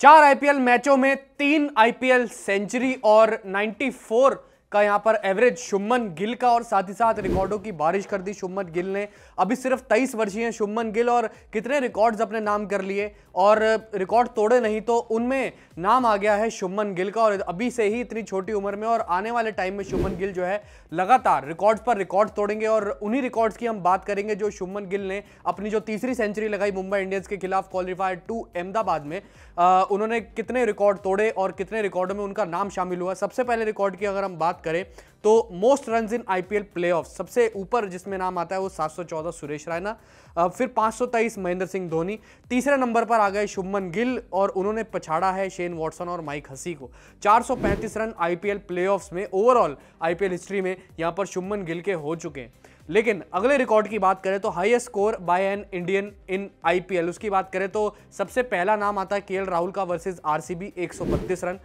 चार आईपीएल मैचों में तीन आईपीएल सेंचुरी और 94 का यहाँ पर एवरेज शुमन गिल का और साथ ही साथ रिकॉर्डों की बारिश कर दी शुमन गिल ने अभी सिर्फ तेईस वर्षीय हैं शुमन गिल और कितने रिकॉर्ड्स अपने नाम कर लिए और रिकॉर्ड तोड़े नहीं तो उनमें नाम आ गया है शुमन गिल का और अभी से ही इतनी छोटी उम्र में और आने वाले टाइम में शुमन गिल जो है लगातार रिकॉर्ड्स पर रिकॉर्ड तोड़ेंगे और उन्हीं रिकॉर्ड्स की हम बात करेंगे जो शुमन गिल ने अपनी जो तीसरी सेंचुरी लगाई मुंबई इंडियंस के खिलाफ क्वालिफायर टू अहमदाबाद में उन्होंने कितने रिकॉर्ड तोड़े और कितने रिकॉर्डों में उनका नाम शामिल हुआ सबसे पहले रिकॉर्ड की अगर हम बात बात करें तो most run in P L सबसे ऊपर जिसमें नाम आता है वो 714 सुरेश रायना फिर 523 महेंद्र सिंह धोनी तीसरे नंबर पर आ गए शुभमन गिल और उन्होंने पछाड़ा है शेन वॉटसन और माइक हसी को 435 रन आईपीएल प्लेऑफ्स में ओवरऑल आईपीएल हिस्ट्री में यहाँ पर शुभमन गिल के हो चुके हैं लेकिन अगले रिकॉर्ड की बात करें तो highest score by an Indian in IPL उसकी बात करें तो सबसे पहला नाम आता है के राहुल का वर्सेज आरसीबी 132 रन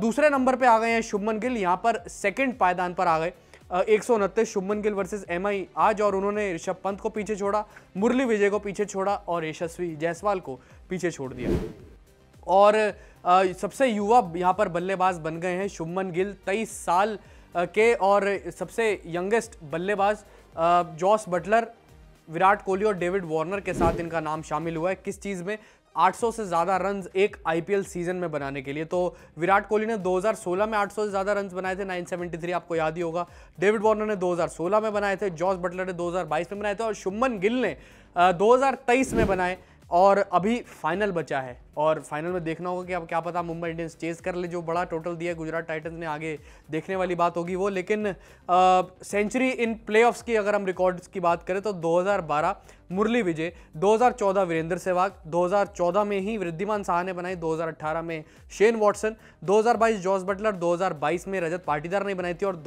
दूसरे नंबर पे आ गए हैं शुभमन गिल यहाँ पर सेकंड पायदान पर आ गए एक सौ उनतीस Shubman Gill versus M I आज और उन्होंने ऋषभ पंत को पीछे छोड़ा मुरली विजय को पीछे छोड़ा और यशस्वी जायसवाल को पीछे छोड़ दिया और सबसे युवा यहाँ पर बल्लेबाज बन गए हैं शुभमन गिल तेईस साल के और सबसे यंगेस्ट बल्लेबाज जॉस बटलर विराट कोहली और डेविड वार्नर के साथ इनका नाम शामिल हुआ है किस चीज़ में 800 से ज़्यादा रन एक आईपीएल सीजन में बनाने के लिए तो विराट कोहली ने 2016 में 800 से ज़्यादा रन बनाए थे 973 आपको याद ही होगा डेविड वार्नर ने 2016 में बनाए थे जॉस बटलर ने 2022 में बनाए थे और शुभमन गिल ने 2023 में बनाए और अभी फाइनल बचा है और फाइनल में देखना होगा कि अब क्या पता मुंबई इंडियंस चेज कर ले जो बड़ा टोटल दिया गुजरात टाइटंस ने आगे देखने वाली बात होगी वो लेकिन सेंचुरी इन प्लेऑफ्स की अगर हम रिकॉर्ड्स की बात करें तो 2012 मुरली विजय 2014 वीरेंद्र सहवाग 2014 में ही वृद्धिमान शाह ने बनाई 2018 में शेन वॉटसन 2022 जॉस बटलर 2022 में रजत पाटीदार ने बनाई थी और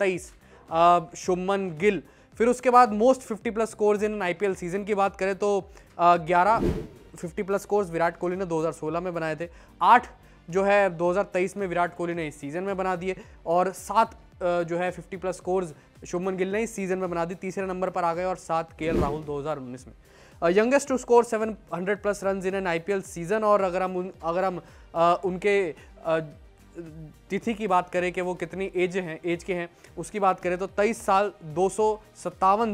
2023 शुभमन गिल फिर उसके बाद most 50 plus scores in IPL season की बात करें तो ग्यारह fifty plus scores Virat Kohli ने 2016 में बनाए थे आठ जो है 2023 में विराट कोहली ने इस सीज़न में बना दिए और सात जो है 50 प्लस स्कोर्स शुभमन गिल ने इस सीज़न में बना दी तीसरे नंबर पर आ गए और सात के राहुल 2019 में youngest to score 700 plus run in an I season और अगर हम उन अगर हम उनके तिथि की बात करें कि वो कितनी एज हैं एज के हैं उसकी बात करें तो तेईस साल दो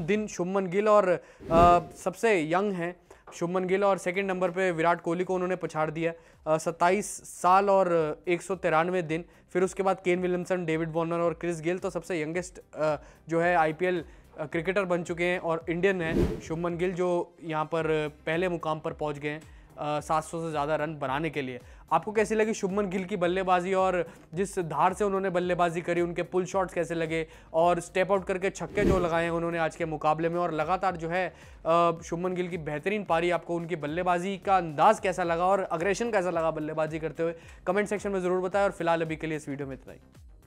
दिन शुभमन गिल और आ, सबसे यंग हैं शुभमन गिल और सेकंड नंबर पे विराट कोहली को उन्होंने पछाड़ दिया सत्ताईस साल और एक दिन फिर उसके बाद केन विलियमसन डेविड वॉर्नर और क्रिस गिल तो सबसे यंगेस्ट आ, जो है आई क्रिकेटर बन चुके हैं और इंडियन हैं शुभमन गिल जो यहाँ पर पहले मुकाम पर पहुँच गए हैं सात सौ से ज़्यादा रन बनाने के लिए आपको कैसी लगी शुभमन गिल की बल्लेबाजी और जिस धार से उन्होंने बल्लेबाजी करी उनके पुल शॉट्स कैसे लगे और स्टेप आउट करके छक्के जो लगाए हैं उन्होंने आज के मुकाबले में और लगातार जो है शुभमन गिल की बेहतरीन पारी आपको उनकी बल्लेबाजी का अंदाज कैसा लगा और अग्रेशन कैसा लगा बल्लेबाजी करते हुए कमेंट सेक्शन में ज़रूर बताएं और फिलहाल अभी के लिए इस वीडियो में इतना ही